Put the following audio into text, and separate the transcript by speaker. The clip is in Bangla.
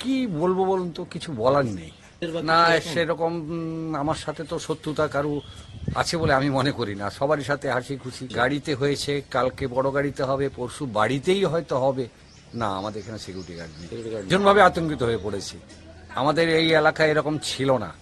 Speaker 1: কি বলবো বলুন তো কিছু বলার নেই না সেরকম আমার সাথে তো শত্রুতা কারু আছে বলে আমি মনে করি না সবারই সাথে হাসি খুশি গাড়িতে হয়েছে কালকে বড় গাড়িতে হবে পরশু বাড়িতেই হয়তো হবে না আমাদের এখানে সিকিউরিটি গার্ড নেই যেভাবে আতঙ্কিত হয়ে পড়েছি আমাদের এই এলাকায় এরকম ছিল না